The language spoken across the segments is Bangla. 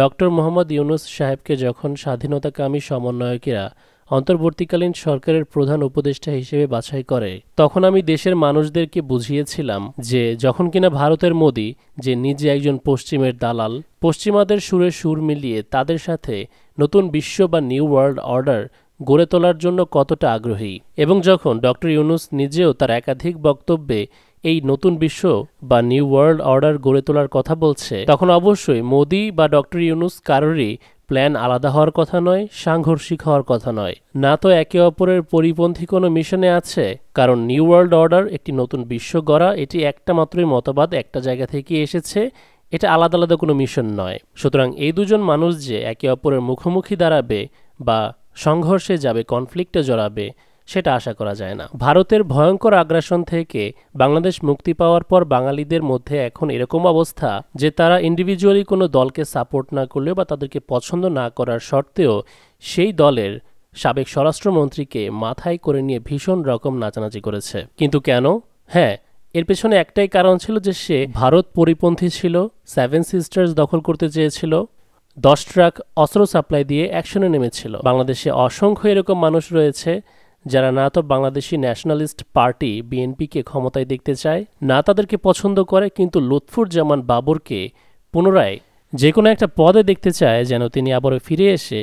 ডক্টর মোহাম্মদ ইউনুস সাহেবকে যখন স্বাধীনতাকামী সমন্বয়কেরা অন্তর্বর্তীকালীন সরকারের প্রধান উপদেষ্টা হিসেবে বাছাই করে তখন আমি দেশের মানুষদেরকে বুঝিয়েছিলাম যে যখন কিনা ভারতের মোদি যে নিজে একজন পশ্চিমের দালাল পশ্চিমাদের সুরে সুর মিলিয়ে তাদের সাথে নতুন বিশ্ব বা নিউ ওয়ার্ল্ড অর্ডার গড়ে তোলার জন্য কতটা আগ্রহী এবং যখন ডক্টর ইউনুস নিজেও তার একাধিক বক্তব্যে এই নতুন বিশ্ব বা নিউ ওয়ার্ল্ড অর্ডার গড়ে তোলার কথা বলছে তখন অবশ্যই মোদি বা ডক্টর ইউনুস কারোরই প্ল্যান আলাদা হওয়ার কথা নয় সাংঘর্ষিক হওয়ার কথা নয় না তো একে অপরের পরিপন্থী কোনো মিশনে আছে কারণ নিউ ওয়ার্ল্ড অর্ডার একটি নতুন বিশ্ব গড়া এটি একটা মাত্রই মতবাদ একটা জায়গা থেকে এসেছে এটা আলাদা আলাদা কোনো মিশন নয় সুতরাং এই দুজন মানুষ যে একে অপরের মুখোমুখি দাঁড়াবে বা সংঘর্ষে যাবে কনফ্লিক্টে জড়াবে সেটা আশা করা যায় না ভারতের ভয়ঙ্কর আগ্রাসন থেকে বাংলাদেশ মুক্তি পাওয়ার পর বাঙালিদের মধ্যে এখন এরকম অবস্থা যে তারা ইন্ডিভিজুয়ালি কোনো দলকে সাপোর্ট না করলেও বা তাদেরকে পছন্দ না করার সত্ত্বেও সেই দলের সাবেক স্বরাষ্ট্রমন্ত্রীকে মাথায় করে নিয়ে ভীষণ রকম নাচানাচি করেছে কিন্তু কেন হ্যাঁ এর পেছনে একটাই কারণ ছিল যে সে ভারত পরিপন্থী ছিল সেভেন সিস্টার্স দখল করতে চেয়েছিল দশ ট্রাক অস্ত্র সাপ্লাই দিয়ে অ্যাকশনে নেমেছিল বাংলাদেশে অসংখ্য এরকম মানুষ রয়েছে যারা না তো বাংলাদেশি ন্যাশনালিস্ট পার্টি বিএনপিকে ক্ষমতায় দেখতে চায় না তাদেরকে পছন্দ করে কিন্তু লুৎফুর জামান বাবরকে পুনরায় যে কোনো একটা পদে দেখতে চায় যেন তিনি আবার ফিরে এসে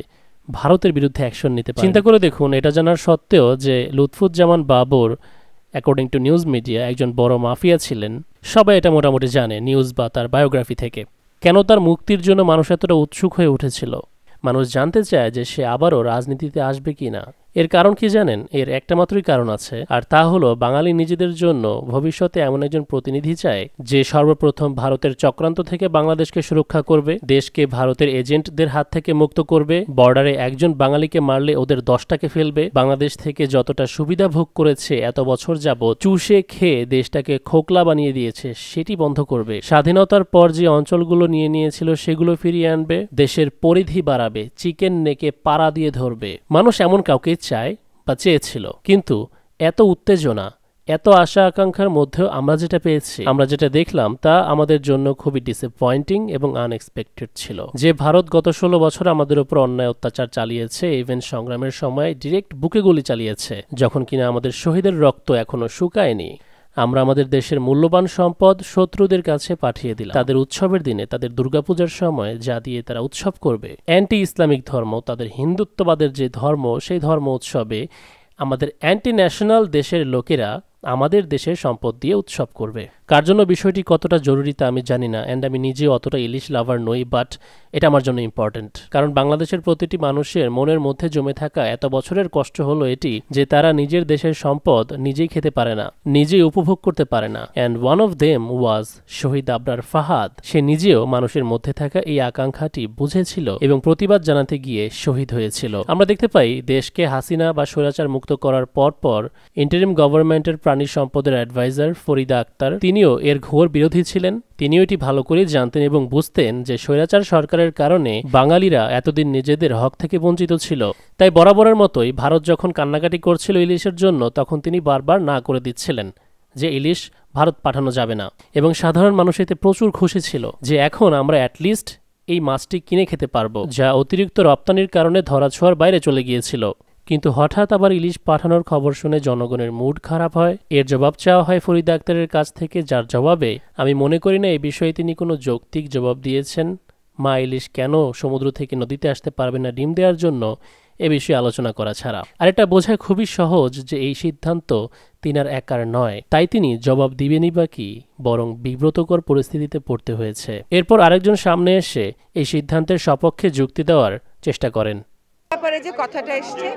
ভারতের বিরুদ্ধে অ্যাকশন নিতে পারে চিন্তা করে দেখুন এটা জানার সত্ত্বেও যে Lutfuzzaman Babar according to news media একজন বড় মাফিয়া ছিলেন সবাই এটা মোটামুটি জানে নিউজ বা তার বায়োগ্রাফি থেকে কেন তার মুক্তির জন্য মানুষ এতটা উৎসুক হয়ে উঠেছিল মানুষ জানতে চায় যে সে আবারও রাজনীতিতে আসবে কি না এর কারণ কি জানেন এর একটা মাত্রই কারণ আছে আর তা হলো বাঙালি নিজেদের জন্য ভবিষ্যতে এমন একজন প্রতিনিধি চায় যে সর্বপ্রথম ভারতের চক্রান্ত থেকে বাংলাদেশকে সুরক্ষা করবে দেশকে ভারতের এজেন্টদের হাত থেকে মুক্ত করবে বর্ডারে একজন বাঙালিকে মারলে ওদের দশটাকে ফেলবে বাংলাদেশ থেকে যতটা সুবিধা ভোগ করেছে এত বছর যাবৎ চুষে খেয়ে দেশটাকে খোকলা বানিয়ে দিয়েছে সেটি বন্ধ করবে স্বাধীনতার পর যে অঞ্চলগুলো নিয়ে নিয়েছিল সেগুলো ফিরিয়ে আনবে দেশের পরিধি বাড়াবে চিকেন নেকে পাড়া দিয়ে ধরবে মানুষ এমন কাউকে চায় বা চেয়েছিল কিন্তু এত উত্তেজনা এত আশা আকাঙ্ক্ষার মধ্যেও আমরা যেটা পেয়েছি আমরা যেটা দেখলাম তা আমাদের জন্য খুবই ডিসঅ্যাপয়েন্টিং এবং আনএক্সপেক্টেড ছিল যে ভারত গত ষোলো বছর আমাদের উপর অন্যায় অত্যাচার চালিয়েছে ইভেন সংগ্রামের সময় ডিরেক্ট বুকে গুলি চালিয়েছে যখন কিনা আমাদের শহীদের রক্ত এখনও শুকায়নি আমরা আমাদের দেশের মূল্যবান সম্পদ শত্রুদের কাছে পাঠিয়ে দিলাম তাদের উৎসবের দিনে তাদের দুর্গাপূজার সময় যা দিয়ে তারা উৎসব করবে অ্যান্টি ইসলামিক ধর্ম তাদের হিন্দুত্ববাদের যে ধর্ম সেই ধর্ম উৎসবে আমাদের অ্যান্টি ন্যাশনাল দেশের লোকেরা আমাদের দেশের সম্পদ দিয়ে উৎসব করবে কার জন্য বিষয়টি কতটা জরুরি তা আমি জানি না অ্যান্ড আমি নিজে অতটা ইলিশ লাভার নই বাট এটা আমার জন্য ইম্পর্ট্যান্ট কারণ বাংলাদেশের প্রতিটি মানুষের মনের মধ্যে জমে থাকা এত বছরের কষ্ট হলো এটি যে তারা নিজের দেশের সম্পদ নিজেই খেতে পারে না নিজেই উপভোগ করতে পারে না and one of them was শহীদ আবরার ফাহাদ সে নিজেও মানুষের মধ্যে থাকা এই আকাঙ্ক্ষাটি বুঝেছিল এবং প্রতিবাদ জানাতে গিয়ে শহীদ হয়েছিল আমরা দেখতে পাই দেশকে হাসিনা বা স্বৈরাচার মুক্ত করার পর পর ইন্টারিম গভর্নমেন্টের প্রাণী সম্পদের অ্যাডভাইজার ফরিদা আক্তার তিনি তিনিও এর ঘোর বিরোধী ছিলেন তিনিও এটি ভালো করে জানতেন এবং বুঝতেন যে স্বৈরাচার সরকারের কারণে বাঙালিরা এতদিন নিজেদের হক থেকে বঞ্চিত ছিল তাই বরাবরের মতোই ভারত যখন কান্নাকাটি করছিল ইলিশের জন্য তখন তিনি বারবার না করে দিচ্ছিলেন যে ইলিশ ভারত পাঠানো যাবে না এবং সাধারণ মানুষ এতে প্রচুর খুশি ছিল যে এখন আমরা অ্যাটলিস্ট এই মাছটি কিনে খেতে পারবো যা অতিরিক্ত রপ্তানির কারণে ধরাছোঁয়ার বাইরে চলে গিয়েছিল কিন্তু হঠাৎ আবার ইলিশ পাঠানোর খবর শুনে জনগণের মুড খারাপ হয় এর জবাব চাওয়া হয় ফরিদ আক্তারের কাছ থেকে যার জবাবে আমি মনে করি না এই বিষয়ে তিনি কোনো যৌক্তিক জবাব দিয়েছেন মা ইলিশ কেন সমুদ্র থেকে নদীতে আসতে পারবে না ডিম দেওয়ার জন্য এ বিষয়ে আলোচনা করা ছাড়া আর এটা বোঝায় খুবই সহজ যে এই সিদ্ধান্ত তিনার একার নয় তাই তিনি জবাব দিবেনই বা কি বরং বিব্রতকর পরিস্থিতিতে পড়তে হয়েছে এরপর আরেকজন সামনে এসে এই সিদ্ধান্তের সপক্ষে যুক্তি দেওয়ার চেষ্টা করেন ব্যাপারে যে কথাটা এসছে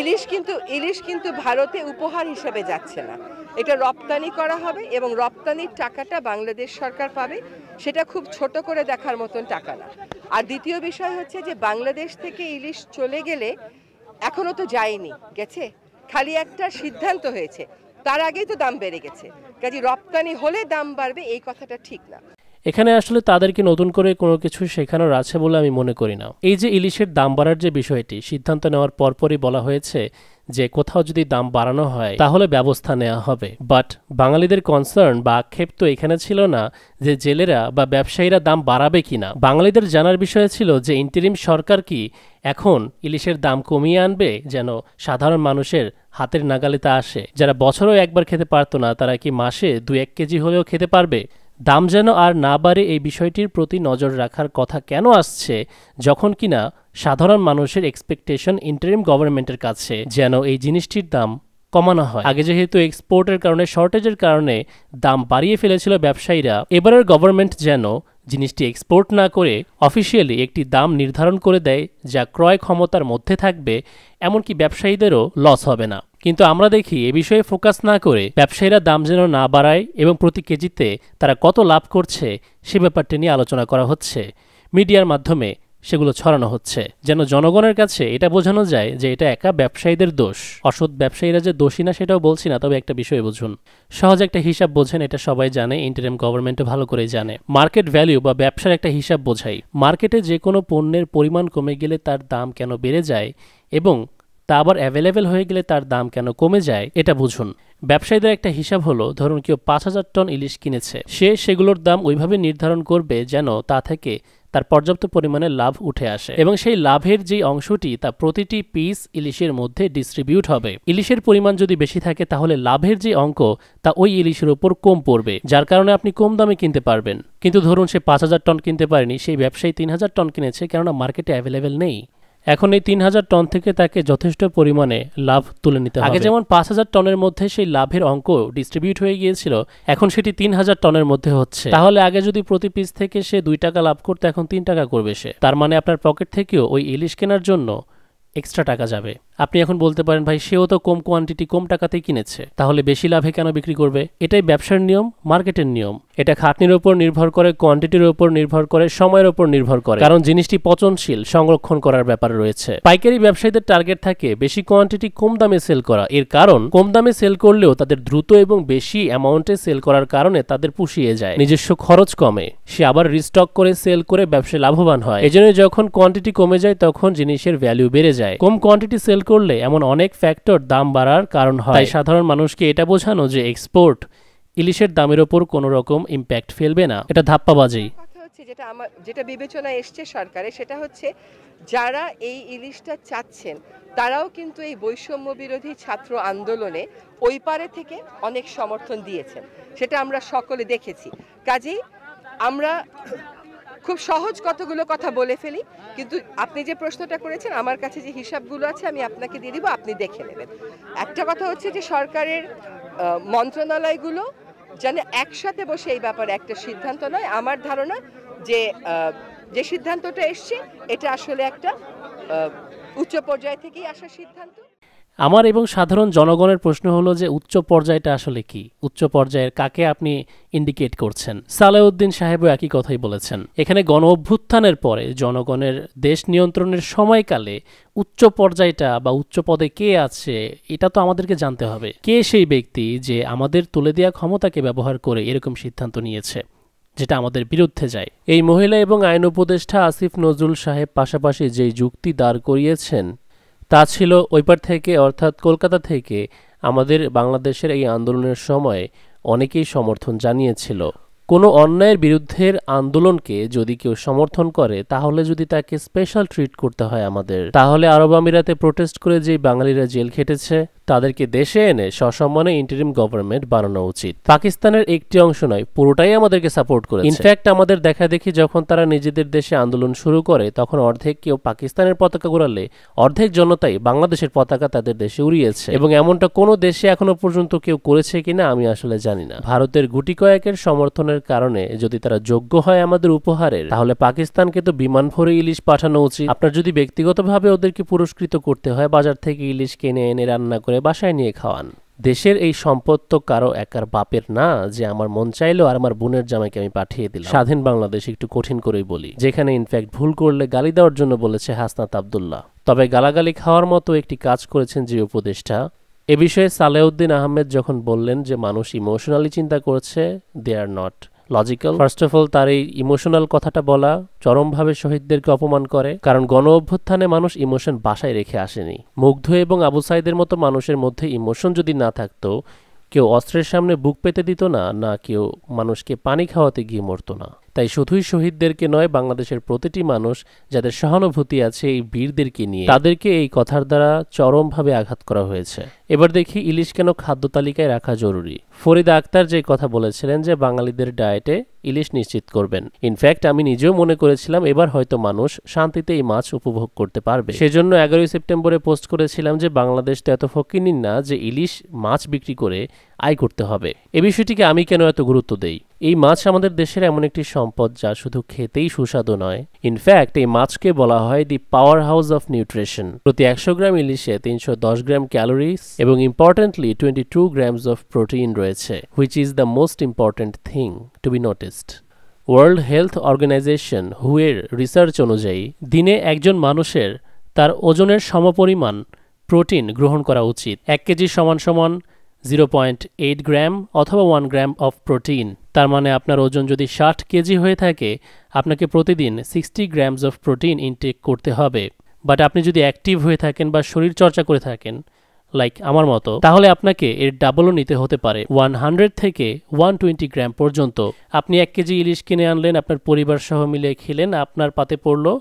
ইলিশ কিন্তু ইলিশ কিন্তু ভারতে উপহার হিসেবে যাচ্ছে না এটা রপ্তানি করা হবে এবং রপ্তানির টাকাটা বাংলাদেশ সরকার পাবে সেটা খুব ছোট করে দেখার মতন টাকা না আর দ্বিতীয় বিষয় হচ্ছে যে বাংলাদেশ থেকে ইলিশ চলে গেলে এখনও তো যায়নি গেছে খালি একটা সিদ্ধান্ত হয়েছে তার আগেই তো দাম বেড়ে গেছে কাজে রপ্তানি হলে দাম বাড়বে এই কথাটা ঠিক না এখানে আসলে তাদেরকে নতুন করে কোনো কিছু শেখানোর আছে বলে আমি মনে করি না এই যে ইলিশের দাম বাড়ার যে বিষয়টি সিদ্ধান্ত নেওয়ার পরপরই বলা হয়েছে যে কোথাও যদি দাম বাড়ানো হয় তাহলে ব্যবস্থা নেওয়া হবে বাট বাঙালিদের কনসার্ন বা আক্ষেপ তো এখানে ছিল না যে জেলেরা বা ব্যবসায়ীরা দাম বাড়াবে কিনা বাঙালিদের জানার বিষয় ছিল যে ইন্টেরিম সরকার কি এখন ইলিশের দাম কমিয়ে আনবে যেন সাধারণ মানুষের হাতের নাগালে তা আসে যারা বছরেও একবার খেতে পারতো না তারা কি মাসে দু এক কেজি হলেও খেতে পারবে দাম যেন আর না বাড়ে এই বিষয়টির প্রতি নজর রাখার কথা কেন আসছে যখন কিনা সাধারণ মানুষের এক্সপেকটেশন ইন্টারিম গভর্নমেন্টের কাছে যেন এই জিনিসটির দাম কমানো হয় আগে যেহেতু এক্সপোর্টের কারণে শর্টেজের কারণে দাম বাড়িয়ে ফেলেছিল ব্যবসায়ীরা এবারের গভর্নমেন্ট যেন জিনিসটি এক্সপোর্ট না করে অফিসিয়ালি একটি দাম নির্ধারণ করে দেয় যা ক্রয় ক্ষমতার মধ্যে থাকবে এমনকি ব্যবসায়ীদেরও লস হবে না কিন্তু আমরা দেখি এ বিষয়ে ফোকাস না করে ব্যবসায়ীরা দাম যেন না বাড়ায় এবং প্রতি কেজিতে তারা কত লাভ করছে সে ব্যাপারটি নিয়ে আলোচনা করা হচ্ছে মিডিয়ার মাধ্যমে সেগুলো ছড়ানো হচ্ছে যেন জনগণের কাছে এটা বোঝানো যায় যে এটা একা ব্যবসায়ীদের দোষ অসৎ ব্যবসায়ীরা যে দোষী না সেটাও বলছি না তবে একটা বিষয় বুঝুন সহজ একটা হিসাব বোঝেন এটা সবাই জানে ইন্টারিম গভর্নমেন্টও ভালো করে জানে মার্কেট ভ্যালু বা ব্যবসার একটা হিসাব বোঝাই মার্কেটে যে কোনো পণ্যের পরিমাণ কমে গেলে তার দাম কেন বেড়ে যায় এবং তা আবার অ্যাভেলেবেল হয়ে গেলে তার দাম কেন কমে যায় এটা বুঝুন ব্যবসায়ীদের একটা হিসাব হলো ধরুন কেউ পাঁচ হাজার টন ইলিশ কিনেছে সে সেগুলোর দাম ওইভাবে নির্ধারণ করবে যেন তা থেকে তার পর্যাপ্ত পরিমাণে লাভ উঠে আসে এবং সেই লাভের যে অংশটি তা প্রতিটি পিস ইলিশের মধ্যে ডিস্ট্রিবিউট হবে ইলিশের পরিমাণ যদি বেশি থাকে তাহলে লাভের যে অঙ্ক তা ওই ইলিশের ওপর কম পড়বে যার কারণে আপনি কম দামে কিনতে পারবেন কিন্তু ধরুন সে পাঁচ হাজার টন কিনতে পারেনি সেই ব্যবসায়ী তিন হাজার টন কিনেছে কেননা মার্কেটে অ্যাভেলেবেল নেই এখন এই তিন হাজার টন থেকে তাকে যথেষ্ট পরিমাণে লাভ তুলে নিতে আগে যেমন পাঁচ হাজার টনের মধ্যে সেই লাভের অঙ্ক ডিস্ট্রিবিউট হয়ে গিয়েছিল এখন সেটি তিন হাজার টনের মধ্যে হচ্ছে তাহলে আগে যদি প্রতি পিস থেকে সে দুই টাকা লাভ করতে এখন তিন টাকা করবে সে তার মানে আপনার পকেট থেকেও ওই ইলিশ কেনার জন্য এক্সট্রা টাকা যাবে আপনি এখন বলতে পারেন ভাই সেও তো কম কোয়ান্টিটি কম টাকাতেই কিনেছে তাহলে বেশি লাভে কেন বিক্রি করবে এটাই ব্যবসার নিয়ম মার্কেটের নিয়ম এটা খাটনির উপর নির্ভর করে কোয়ান্টিটির উপর নির্ভর করে সময়ের উপর নির্ভর করে কারণ জিনিসটি পচনশীল সংরক্ষণ করার ব্যাপার রয়েছে পাইকারি ব্যবসায়ীদের টার্গেট থাকে বেশি কোয়ান্টিটি কম দামে সেল করা এর কারণ কম দামে সেল করলেও তাদের দ্রুত এবং বেশি অ্যামাউন্টে সেল করার কারণে তাদের পুষিয়ে যায় নিজস্ব খরচ কমে সে আবার রিস্টক করে সেল করে ব্যবসায় লাভবান হয় এজন্য যখন কোয়ান্টিটি কমে যায় তখন জিনিসের ভ্যালু বেড়ে যায় কম কোয়ান্টিটি সেল করলে এমন অনেক ফ্যাক্টর দাম বাড়ার কারণ হয় সাধারণ মানুষকে এটা বোঝানো যে এক্সপোর্ট ইলিশের দামের ওপর কোনো রকম ইম্প্যাক্ট ফেলবে না এটা ধাপ্পাবাজি হচ্ছে যেটা আমার যেটা বিবেচনায় এসছে সরকারে সেটা হচ্ছে যারা এই ইলিশটা চাচ্ছেন তারাও কিন্তু এই বৈষম্য বিরোধী ছাত্র আন্দোলনে ওই পারে থেকে অনেক সমর্থন দিয়েছেন সেটা আমরা সকলে দেখেছি কাজেই আমরা খুব সহজ কতগুলো কথা বলে ফেলি কিন্তু আপনি যে প্রশ্নটা করেছেন আমার কাছে যে হিসাবগুলো আছে আমি আপনাকে দিয়ে দিব আপনি দেখে নেবেন একটা কথা হচ্ছে যে সরকারের মন্ত্রণালয়গুলো যেন একসাথে বসে এই ব্যাপারে একটা সিদ্ধান্ত নয় আমার ধারণা যে যে সিদ্ধান্তটা এসছে এটা আসলে একটা উচ্চ পর্যায় থেকেই আসা সিদ্ধান্ত আমার এবং সাধারণ জনগণের প্রশ্ন হলো যে উচ্চ পর্যায়টা আসলে কি উচ্চ পর্যায়ের কাকে আপনি ইন্ডিকেট করছেন সালেউদ্দিন সাহেবও একই কথাই বলেছেন এখানে গণ অভ্যুত্থানের পরে জনগণের দেশ নিয়ন্ত্রণের সময়কালে উচ্চ পর্যায়টা বা উচ্চ পদে কে আছে এটা তো আমাদেরকে জানতে হবে কে সেই ব্যক্তি যে আমাদের তুলে দেওয়া ক্ষমতাকে ব্যবহার করে এরকম সিদ্ধান্ত নিয়েছে যেটা আমাদের বিরুদ্ধে যায় এই মহিলা এবং আইন উপদেষ্টা আসিফ নজরুল সাহেব পাশাপাশি যে যুক্তি দাঁড় করিয়েছেন তা ছিল ওইপার থেকে অর্থাৎ কলকাতা থেকে আমাদের বাংলাদেশের এই আন্দোলনের সময় অনেকেই সমর্থন জানিয়েছিল কোনো অন্যায়ের বিরুদ্ধের আন্দোলনকে যদি কেউ সমর্থন করে তাহলে যদি তাকে স্পেশাল ট্রিট করতে হয় আমাদের তাহলে আরব আমিরাতে প্রোটেস্ট করে যে বাঙালিরা জেল খেটেছে তাদেরকে দেশে এনে সসম্মানে ইন্টারিম গভর্নমেন্ট বানানো উচিত পাকিস্তানের একটি অংশ নয় পুরোটাই আমাদেরকে সাপোর্ট করে ইনফ্যাক্ট আমাদের দেখা দেখি যখন তারা নিজেদের দেশে আন্দোলন শুরু করে তখন অর্ধেক কেউ পাকিস্তানের পতাকা ঘুরালে অর্ধেক জনতাই বাংলাদেশের পতাকা তাদের দেশে উড়িয়েছে এবং এমনটা কোনো দেশে এখনো পর্যন্ত কেউ করেছে কিনা আমি আসলে জানি না ভারতের গুটি কয়েকের সমর্থনের কারণে যদি তারা যোগ্য হয় আমাদের উপহারের তাহলে পাকিস্তানকে তো বিমান ভরে ইলিশ পাঠানো উচিত আপনার যদি ব্যক্তিগতভাবে ওদেরকে পুরস্কৃত করতে হয় বাজার থেকে ইলিশ কিনে এনে রান্না করে করে বাসায় নিয়ে খাওয়ান দেশের এই সম্পদ তো কারো একার বাপের না যে আমার মন চাইলো আর আমার বোনের জামাইকে আমি পাঠিয়ে দিলাম স্বাধীন বাংলাদেশ একটু কঠিন করেই বলি যেখানে ইনফ্যাক্ট ভুল করলে গালি দেওয়ার জন্য বলেছে হাসনাত আবদুল্লাহ তবে গালাগালি খাওয়ার মতো একটি কাজ করেছেন যে উপদেষ্টা এ বিষয়ে সালেউদ্দিন আহমেদ যখন বললেন যে মানুষ ইমোশনালি চিন্তা করছে they are not logical first of all তার এই ইমোশনাল কথাটা বলা চরমভাবে শহীদদেরকে অপমান করে কারণ গণ অভ্যুত্থানে মানুষ ইমোশন বাসায় রেখে আসেনি মুগ্ধ এবং আবু সাইদের মতো মানুষের মধ্যে ইমোশন যদি না থাকতো কেউ অস্ত্রের সামনে বুক পেতে দিত না না কেউ মানুষকে পানি খাওয়াতে গিয়ে মরতো না তাই শুধুই শহীদদেরকে নয় বাংলাদেশের প্রতিটি মানুষ যাদের সহানুভূতি আছে এই বীরদেরকে নিয়ে তাদেরকে এই কথার দ্বারা চরমভাবে আঘাত করা হয়েছে এবার দেখি ইলিশ কেন খাদ্য তালিকায় রাখা জরুরি ফরিদা আক্তার যে কথা বলেছিলেন যে বাঙালিদের ডায়েটে ইলিশ নিশ্চিত করবেন ইনফ্যাক্ট আমি নিজেও মনে করেছিলাম এবার হয়তো মানুষ শান্তিতে এই মাছ উপভোগ করতে পারবে সেজন্য এগারোই সেপ্টেম্বরে পোস্ট করেছিলাম যে বাংলাদেশ তো এত নিন না যে ইলিশ মাছ বিক্রি করে আয় করতে হবে এ বিষয়টিকে আমি কেন এত গুরুত্ব দেই এই মাছ আমাদের দেশের এমন একটি সম্পদ যা শুধু খেতেই সুস্বাদু নয় ইনফ্যাক্ট এই মাছকে বলা হয় the power house of nutrition প্রতি একশো গ্রাম ইলিশে তিনশো গ্রাম ক্যালোরিস এবং importantly twenty two grams of protein রয়েছে which is the most important thing to be noticed World Health Organization হুয়ের রিসার্চ অনুযায়ী দিনে একজন মানুষের তার ওজনের সমপরিমাণ প্রোটিন গ্রহণ করা উচিত এক কেজি সমান সমান জিরো পয়েন্ট এইট গ্রাম অথবা ওয়ান গ্রাম অফ প্রোটিন তার মানে আপনার ওজন যদি ষাট কেজি হয়ে থাকে আপনাকে প্রতিদিন sixty grams of protein intake করতে হবে বাট আপনি যদি অ্যাক্টিভ হয়ে থাকেন বা শরীর চর্চা করে থাকেন লাইক আমার মতো তাহলে আপনাকে এর ডাবলও নিতে হতে পারে ওয়ান হান্ড্রেড থেকে ওয়ান টোয়েন্টি গ্রাম পর্যন্ত আপনি এক কেজি ইলিশ কিনে আনলেন আপনার পরিবার সহ মিলে খেলেন আপনার পাতে পড়লো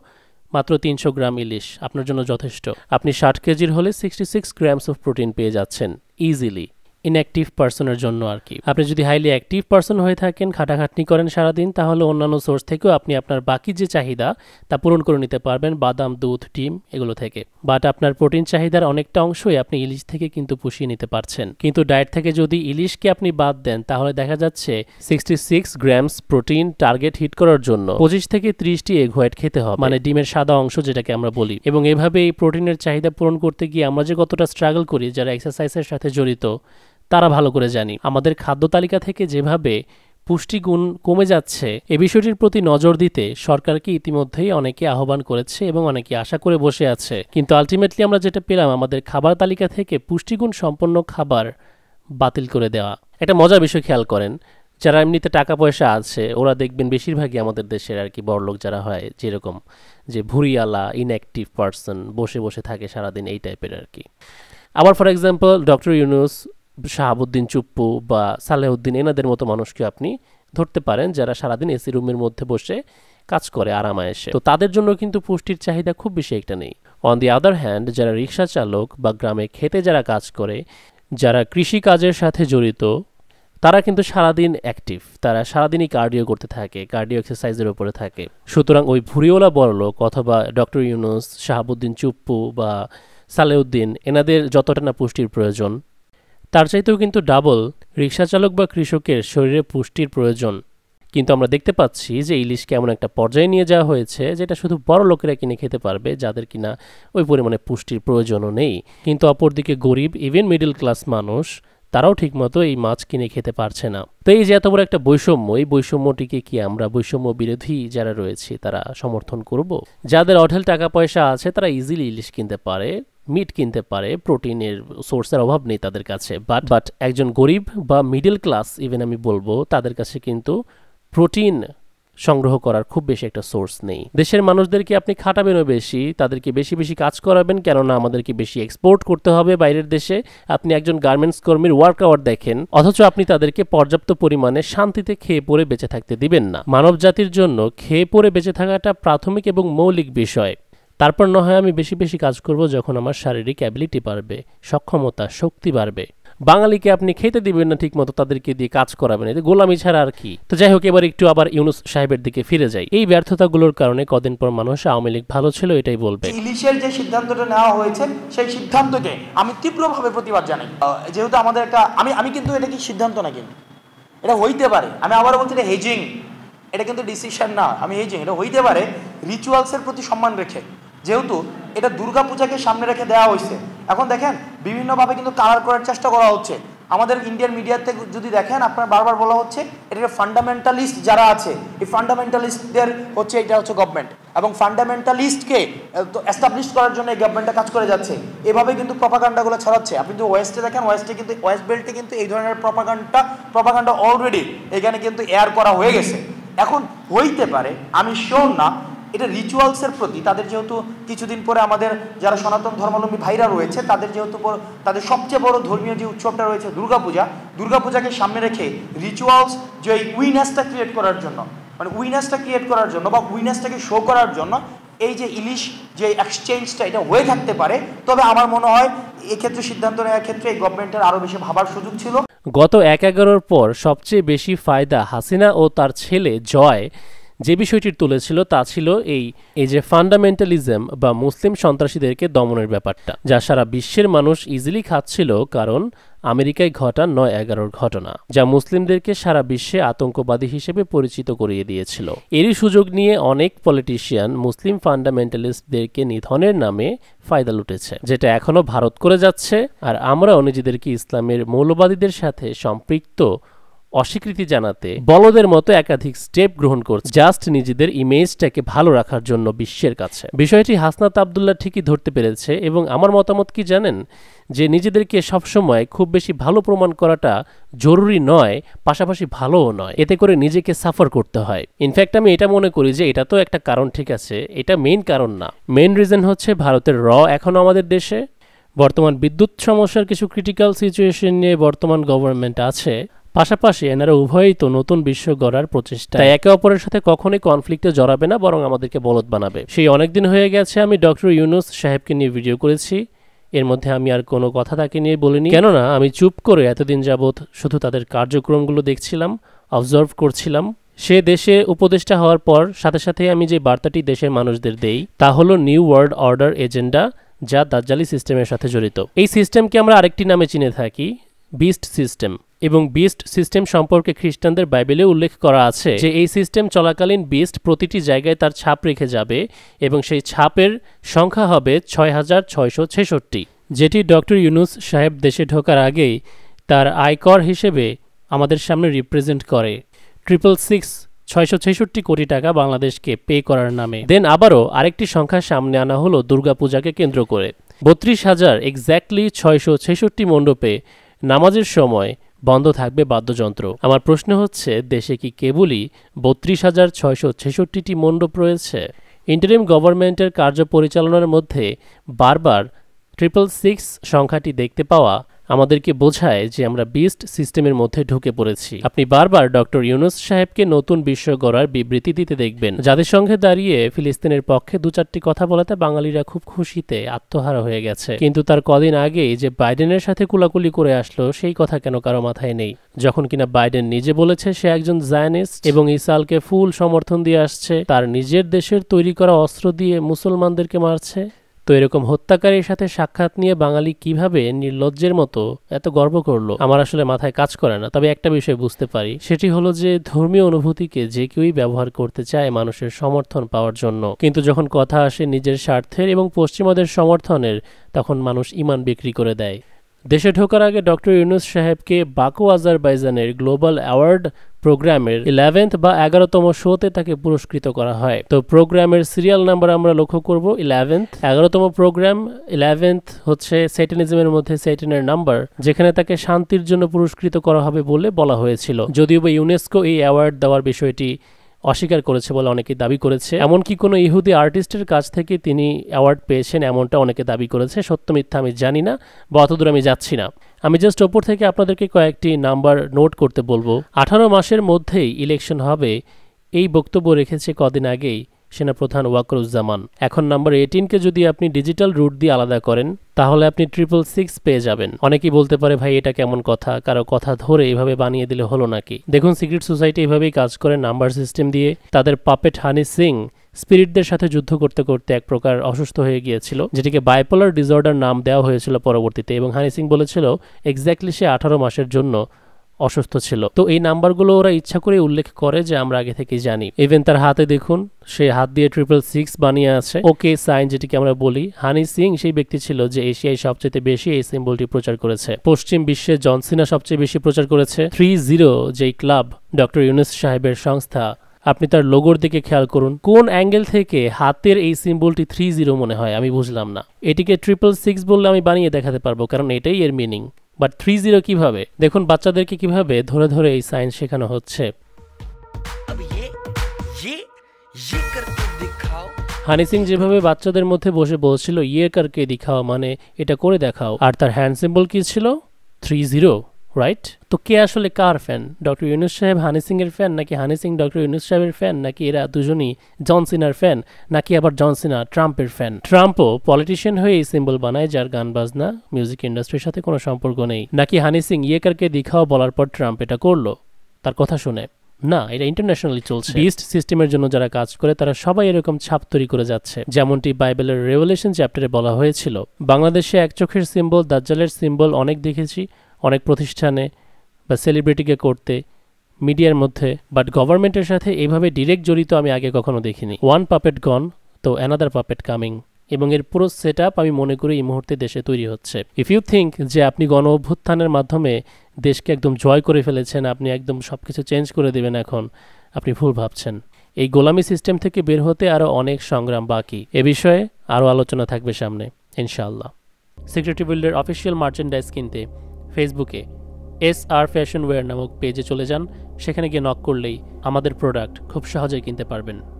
মাত্র তিনশো গ্রাম ইলিশ আপনার জন্য যথেষ্ট আপনি ষাট কেজির হলে sixty six grams of protein পেয়ে যাচ্ছেন ইজিলি ইনঅ্যাক্টিভ পার্সনের জন্য আর কি আপনি যদি হাইলি অ্যাক্টিভ পার্সন হয়ে থাকেন খাটাখাটনি করেন সারাদিন তাহলে অন্যান্য সোর্স থেকেও আপনি আপনার বাকি যে চাহিদা তা পূরণ করে নিতে পারবেন বাদাম দুধ ডিম এগুলো থেকে বাট আপনার প্রোটিন চাহিদার অনেকটা অংশই আপনি ইলিশ থেকে কিন্তু পুষিয়ে নিতে পারছেন কিন্তু ডায়েট থেকে যদি ইলিশকে আপনি বাদ দেন তাহলে দেখা যাচ্ছে sixty six grams protein target hit করার জন্য পঁচিশ থেকে ত্রিশটি এগ হোয়াইট খেতে হবে মানে ডিমের সাদা অংশ যেটাকে আমরা বলি এবং এভাবে এই প্রোটিনের চাহিদা পূরণ করতে গিয়ে আমরা যে কতটা স্ট্রাগল করি যারা এক্সারসাইজের সাথে জড়িত তারা ভালো করে জানি আমাদের খাদ্য তালিকা থেকে যেভাবে পুষ্টিগুণ কমে যাচ্ছে এ বিষয়টির প্রতি নজর দিতে সরকারকে ইতিমধ্যেই অনেকে আহ্বান করেছে এবং অনেকে আশা করে বসে আছে কিন্তু আলটিমেটলি আমরা যেটা পেলাম আমাদের খাবার তালিকা থেকে পুষ্টিগুণ সম্পন্ন খাবার বাতিল করে দেওয়া একটা মজার বিষয় খেয়াল করেন যারা এমনিতে টাকা পয়সা আছে ওরা দেখবেন বেশিরভাগই আমাদের দেশের আর কি বড়লোক যারা হয় যেরকম যে ভুরিয়ালা ইনঅ্যাক্টিভ পার্সন বসে বসে থাকে সারাদিন এই টাইপের আর কি আবার for example doctor Yunus Shahabuddin Chuppu বা সালেহউদ্দিন এনাদের মতো মানুষকে আপনি ধরতে পারেন যারা সারাদিন এসি রুমের মধ্যে বসে কাজ করে আরামায়েশে তো তাদের জন্য কিন্তু পুষ্টির চাহিদা খুব বেশি একটা নেই অন দি আদার হ্যান্ড যারা রিক্সা চালক বা গ্রামে খেতে যারা কাজ করে যারা কৃষি কাজের সাথে জড়িত তারা কিন্তু সারাদিন অ্যাক্টিভ তারা সারাদিনই কার্ডিও করতে থাকে কার্ডিও এক্সারসাইজের উপরে থাকে সুতরাং ওই ভুরিওলা বড়লোক অথবা ডক্টর ইউনুস শাহাবুদ্দিন চুপ্পু বা সালেউদ্দিন এনাদের যতটা না পুষ্টির প্রয়োজন তার চাইতেও কিন্তু ডাবল রিক্সাচালক বা কৃষকের শরীরে পুষ্টির প্রয়োজন কিন্তু আমরা দেখতে পাচ্ছি যে ইলিশকে এমন একটা পর্যায়ে নিয়ে যাওয়া হয়েছে যেটা শুধু বড় লোকেরা কিনে খেতে পারবে যাদের কিনা ওই পরিমাণে পুষ্টির প্রয়োজনও নেই কিন্তু অপরদিকে গরিব ইভেন মিডল ক্লাস মানুষ তারাও ঠিকমতো এই মাছ কিনে খেতে পারছে না তো এই যে এত বড় একটা বৈষম্য এই বৈষম্যটিকে কি আমরা বৈষম্য বিরোধী যারা রয়েছে তারা সমর্থন করব যাদের অঢেল টাকা পয়সা আছে তারা ইজিলি ইলিশ কিনতে পারে মিট কিনতে পারে প্রোটিনের সোর্সের অভাব নেই তাদের কাছে বাট বাট একজন গরিব বা মিডল ক্লাস ইভেন আমি বলবো তাদের কাছে কিন্তু প্রোটিন সংগ্রহ করার খুব বেশি একটা সোর্স নেই দেশের মানুষদেরকে আপনি খাটাবেনও বেশি তাদেরকে বেশি বেশি কাজ করাবেন কেননা আমাদেরকে বেশি এক্সপোর্ট করতে হবে বাইরের দেশে আপনি একজন গার্মেন্টস কর্মীর ওয়ার্ক আওয়ার দেখেন অথচ আপনি তাদেরকে পর্যাপ্ত পরিমাণে শান্তিতে খেয়ে পরে বেঁচে থাকতে দিবেন না মানব জাতির জন্য খেয়ে পরে বেঁচে থাকাটা প্রাথমিক এবং মৌলিক বিষয় তারপর না হয় আমি বেশি বেশি কাজ করব যখন আমার শারীরিক অ্যাবিলিটি বাড়বে সক্ষমতা শক্তি বাড়বে বাঙালিকে আপনি খেতে দিবেন না ঠিকমতো তাদেরকে দিয়ে কাজ করাবেন এতে গোলামি ছাড়া আর কি তো যাই হোক এবার একটু আবার ইউনুস সাহেবের দিকে ফিরে যাই এই ব্যর্থতাগুলোর কারণে কদিন পর মানুষ আওয়ামী লীগ ভালো ছিল এটাই বলবে ইলিশের যে সিদ্ধান্তটা নেওয়া হয়েছে সেই সিদ্ধান্তকে আমি তীব্রভাবে প্রতিবাদ জানাই যেহেতু আমাদের একটা আমি আমি কিন্তু এটা কি সিদ্ধান্ত না কিন্তু এটা হইতে পারে আমি আবার বলছি এটা হেজিং এটা কিন্তু ডিসিশন না আমি হেজিং এটা হইতে পারে রিচুয়ালসের প্রতি সম্মান রেখে যেহেতু এটা দুর্গা পূজাকে সামনে রেখে দেওয়া হয়েছে এখন দেখেন বিভিন্নভাবে কিন্তু কালার করার চেষ্টা করা হচ্ছে আমাদের ইন্ডিয়ান থেকে যদি দেখেন আপনার বারবার বলা হচ্ছে এটা ফান্ডামেন্টালিস্ট যারা আছে এই ফান্ডামেন্টালিস্টদের হচ্ছে এটা হচ্ছে গভর্নমেন্ট এবং ফান্ডামেন্টালিস্টকে এস্টাবলিশ করার জন্য এই গভর্নমেন্টটা কাজ করে যাচ্ছে এভাবে কিন্তু প্রপাগান্ডাগুলো ছড়াচ্ছে আপনি যদি ওয়েস্টে দেখেন ওয়েস্টে কিন্তু ওয়েস্ট বেল্টে কিন্তু এই ধরনের প্রপাগান্ডটা প্রপাগান্ডা অলরেডি এখানে কিন্তু এয়ার করা হয়ে গেছে এখন হইতে পারে আমি শোন না এটা রিচুয়ালসের প্রতি তাদের যেহেতু কিছুদিন পরে আমাদের যারা সনাতন ধর্মাবলম্বী ভাইরা রয়েছে তাদের যেহেতু তাদের সবচেয়ে বড় ধর্মীয় যে উৎসবটা রয়েছে দুর্গাপূজা দুর্গাপূজাকে সামনে রেখে রিচুয়ালস যে এই উইনেসটা ক্রিয়েট করার জন্য মানে উইনেসটা ক্রিয়েট করার জন্য বা উইনেসটাকে শো করার জন্য এই যে ইলিশ যে এক্সচেঞ্জটা এটা হয়ে থাকতে পারে তবে আমার মনে হয় এক্ষেত্রে সিদ্ধান্ত নেওয়ার ক্ষেত্রে এই গভর্নমেন্টের আরও বেশি ভাবার সুযোগ ছিল গত এক এগারোর পর সবচেয়ে বেশি ফায়দা হাসিনা ও তার ছেলে জয় যে বিষয়টির তুলেছিল তা ছিল এই এই যে ফান্ডামেন্টালিজম বা মুসলিম সন্ত্রাসীদেরকে দমনের ব্যাপারটা যা সারা বিশ্বের মানুষ ইজিলি খাচ্ছিল কারণ আমেরিকায় ঘটা নয় এগারোর ঘটনা যা মুসলিমদেরকে সারা বিশ্বে আতঙ্কবাদী হিসেবে পরিচিত করিয়ে দিয়েছিল এরই সুযোগ নিয়ে অনেক পলিটিশিয়ান মুসলিম ফান্ডামেন্টালিস্টদেরকে নিধনের নামে ফায়দা লুটেছে যেটা এখনও ভারত করে যাচ্ছে আর আমরাও নিজেদেরকে ইসলামের মৌলবাদীদের সাথে সম্পৃক্ত অস্বীকৃতি জানাতে বলদের মতো একাধিক স্টেপ গ্রহণ করছে জাস্ট নিজেদের ইমেজটাকে ভালো রাখার জন্য বিশ্বের কাছে বিষয়টি হাসনাত আবদুল্লাহ ঠিকই ধরতে পেরেছে এবং আমার মতামত কি জানেন যে নিজেদেরকে সবসময় খুব বেশি ভালো প্রমাণ করাটা জরুরি নয় পাশাপাশি ভালোও নয় এতে করে নিজেকে সাফার করতে হয় ইনফ্যাক্ট আমি এটা মনে করি যে এটা তো একটা কারণ ঠিক আছে এটা মেইন কারণ না মেইন রিজন হচ্ছে ভারতের র এখনও আমাদের দেশে বর্তমান বিদ্যুৎ সমস্যার কিছু ক্রিটিক্যাল সিচুয়েশন নিয়ে বর্তমান গভর্নমেন্ট আছে পাশাপাশি এনারা উভয়ই তো নতুন বিশ্ব গড়ার প্রচেষ্টা তাই একে অপরের সাথে কখনোই কনফ্লিক্টে জড়াবে না বরং আমাদেরকে বলদ বানাবে সেই অনেকদিন হয়ে গেছে আমি ডক্টর ইউনুস সাহেবকে নিয়ে ভিডিও করেছি এর মধ্যে আমি আর কোনো কথা তাকে নিয়ে বলিনি কেননা আমি চুপ করে এতদিন যাবৎ শুধু তাদের কার্যক্রমগুলো দেখছিলাম অবজার্ভ করছিলাম সে দেশে উপদেষ্টা হওয়ার পর সাথে সাথে আমি যে বার্তাটি দেশের মানুষদের দেই তা হলো নিউ ওয়ার্ল্ড অর্ডার এজেন্ডা যা দাজ্জালি সিস্টেমের সাথে জড়িত এই সিস্টেমকে আমরা আরেকটি নামে চিনে থাকি বিস্ট সিস্টেম এবং বিস্ট সিস্টেম সম্পর্কে খ্রিস্টানদের বাইবেলে উল্লেখ করা আছে যে এই সিস্টেম চলাকালীন বিস্ট প্রতিটি জায়গায় তার ছাপ রেখে যাবে এবং সেই ছাপের সংখ্যা হবে ছয় হাজার ছয়শো ছেষট্টি যেটি ডক্টর ইউনুস সাহেব দেশে ঢোকার আগেই তার আয়কর হিসেবে আমাদের সামনে রিপ্রেজেন্ট করে ট্রিপল সিক্স ছয়শো ছেষট্টি কোটি টাকা বাংলাদেশকে পে করার নামে দেন আবারও আরেকটি সংখ্যা সামনে আনা হলো দুর্গাপূজাকে কেন্দ্র করে বত্রিশ হাজার এক্স্যাক্টলি ছয়শো ছেষট্টি মণ্ডপে নামাজের সময় বন্ধ থাকবে বাদ্যযন্ত্র আমার প্রশ্ন হচ্ছে দেশে কি কেবলই বত্রিশ হাজার ছয়শো ছেষট্টিটি মণ্ডপ রয়েছে ইন্টারিম গভর্নমেন্টের কার্য পরিচালনার মধ্যে বারবার ট্রিপল সিক্স সংখ্যাটি দেখতে পাওয়া আমাদেরকে বোঝায় যে আমরা বিস্ট সিস্টেমের মধ্যে ঢুকে পড়েছি আপনি বারবার ডক্টর ইউনুস সাহেবকে নতুন বিশ্ব গড়ার বিবৃতি দিতে দেখবেন যাদের সঙ্গে দাঁড়িয়ে ফিলিস্তিনের পক্ষে দু চারটি কথা বলাতে বাঙালিরা খুব খুশিতে আত্মহারা হয়ে গেছে কিন্তু তার কদিন আগেই যে বাইডেনের সাথে কুলাকুলি করে আসলো সেই কথা কেন কারো মাথায় নেই যখন কিনা বাইডেন নিজে বলেছে সে একজন জায়নিস্ট এবং ইসালকে ফুল সমর্থন দিয়ে আসছে তার নিজের দেশের তৈরি করা অস্ত্র দিয়ে মুসলমানদেরকে মারছে তো এরকম হত্যাকারীর সাথে সাক্ষাৎ নিয়ে বাঙালি কিভাবে নির্লজ্জের মতো এত গর্ব করলো আমার আসলে মাথায় কাজ করে না তবে একটা বিষয় বুঝতে পারি সেটি হলো যে ধর্মীয় অনুভূতিকে যে কেউই ব্যবহার করতে চায় মানুষের সমর্থন পাওয়ার জন্য কিন্তু যখন কথা আসে নিজের স্বার্থের এবং পশ্চিমাদের সমর্থনের তখন মানুষ ইমান বিক্রি করে দেয় দেশে ঢোকার আগে ডক্টর ইউনুস সাহেবকে বাকু আজারবাইজানের গ্লোবাল অ্যাওয়ার্ড প্রোগ্রামের ইলেভেন্থ বা এগারোতম শোতে তাকে পুরস্কৃত করা হয় তো প্রোগ্রামের সিরিয়াল নাম্বার আমরা লক্ষ্য করব ইলেভেন্থ এগারোতম প্রোগ্রাম ইলেভেন্থ হচ্ছে সেটেনিজমের মধ্যে সেটেনের নাম্বার যেখানে তাকে শান্তির জন্য পুরস্কৃত করা হবে বলে বলা হয়েছিল যদিও বা ইউনেস্কো এই অ্যাওয়ার্ড দেওয়ার বিষয়টি অস্বীকার করেছে বলে অনেকে দাবি করেছে এমনকি কোনো ইহুদি আর্টিস্টের কাছ থেকে তিনি অ্যাওয়ার্ড পেয়েছেন এমনটা অনেকে দাবি করেছে সত্য মিথ্যা আমি জানি না বা অতদূর আমি যাচ্ছি না আমি জাস্ট ওপর থেকে আপনাদেরকে কয়েকটি নাম্বার নোট করতে বলবো আঠারো মাসের মধ্যেই ইলেকশন হবে এই বক্তব্য রেখেছে কদিন আগেই সেনাপ্রধান ওয়াকরুজ্জামান এখন নাম্বার এইটিনকে যদি আপনি ডিজিটাল রুট দিয়ে আলাদা করেন তাহলে আপনি ট্রিপল সিক্স পেয়ে যাবেন অনেকেই বলতে পারে ভাই এটা কেমন কথা কারো কথা ধরে এভাবে বানিয়ে দিলে হলো নাকি দেখুন সিক্রেট সোসাইটি এভাবেই কাজ করে নাম্বার সিস্টেম দিয়ে তাদের পাপেট হানি সিং স্পিরিটদের সাথে যুদ্ধ করতে করতে এক প্রকার অসুস্থ হয়ে গিয়েছিল যেটিকে বাইপোলার ডিসঅর্ডার নাম দেওয়া হয়েছিল পরবর্তীতে এবং হানি সিং বলেছিল এক্স্যাক্টলি সে আঠারো মাসের জন্য অসুস্থ ছিল তো এই নাম্বারগুলো ওরা ইচ্ছা করে উল্লেখ করে যে আমরা আগে থেকেই জানি ইভেন তার হাতে দেখুন সে হাত দিয়ে ট্রিপল সিক্স বানিয়ে আছে ওকে সাইন যেটিকে আমরা বলি হানি সিং সেই ব্যক্তি ছিল যে এশিয়ায় সবচেয়ে বেশি এই সিম্বলটি প্রচার করেছে পশ্চিম বিশ্বে জনসিনা সবচেয়ে বেশি প্রচার করেছে থ্রি জিরো যেই ক্লাব ডক্টর ইউনুস সাহেবের সংস্থা আপনি তার লোগোর দিকে খেয়াল করুন কোন অ্যাঙ্গেল থেকে হাতের এই সিম্বলটি থ্রি জিরো মনে হয় আমি বুঝলাম না এটিকে ট্রিপল সিক্স বললে আমি বানিয়ে দেখাতে পারবো কারণ এটাই এর মিনিং বাট থ্রি জিরো কীভাবে দেখুন বাচ্চাদেরকে কিভাবে ধরে ধরে এই সাইন্স শেখানো হচ্ছে হানি সিং যেভাবে বাচ্চাদের মধ্যে বসে বলছিল ইয়ে কারকে দেখাও মানে এটা করে দেখাও আর তার হ্যান্ড সিম্বল কি ছিল থ্রি জিরো রাইট তো কে আসলে কার ফ্যান ডক্টর ইউনুস সাহেব হানি সিং এর ফ্যান নাকি হানি সিং ডক্টর ইউনুস সাহেবের ফ্যান নাকি এরা দুজনই জনসিনার ফ্যান নাকি আবার জনসিনা ট্রাম্পের ফ্যান ট্রাম্পও পলিটিশিয়ান হয়ে এই সিম্বল বানায় যার গান বাজনা মিউজিক ইন্ডাস্ট্রির সাথে কোনো সম্পর্ক নেই নাকি হানি সিং ইয়েকারকে দীঘাও বলার পর ট্রাম্প এটা করলো তার কথা শুনে না এটা ইন্টারন্যাশনালি চলছে বিস্ট সিস্টেমের জন্য যারা কাজ করে তারা সবাই এরকম ছাপ তৈরি করে যাচ্ছে যেমনটি বাইবেলের রেভলিউশন চ্যাপ্টারে বলা হয়েছিল বাংলাদেশে এক চোখের সিম্বল দাজ্জালের সিম্বল অনেক দেখেছি অনেক প্রতিষ্ঠানে বা সেলিব্রিটিকে করতে মিডিয়ার মধ্যে বাট গভর্নমেন্টের সাথে এইভাবে ডিরেক্ট জড়িত আমি আগে কখনো দেখিনি ওয়ান পাপেট গন তো অ্যানাদার পাপেট কামিং এবং এর পুরো সেট আমি মনে করি এই মুহূর্তে দেশে তৈরি হচ্ছে ইফ ইউ থিঙ্ক যে আপনি গণ অভ্যুত্থানের মাধ্যমে দেশকে একদম জয় করে ফেলেছেন আপনি একদম সব কিছু চেঞ্জ করে দেবেন এখন আপনি ভুল ভাবছেন এই গোলামি সিস্টেম থেকে বের হতে আরও অনেক সংগ্রাম বাকি এ বিষয়ে আরও আলোচনা থাকবে সামনে ইনশাআল্লাহ সেক্রেটারি বিল্ডের অফিসিয়াল মার্চেন্ডাইজ কিনতে ফেসবুকে এস আর ফ্যাশন ওয়্যার নামক পেজে চলে যান সেখানে গিয়ে নক করলেই আমাদের প্রোডাক্ট খুব সহজেই কিনতে পারবেন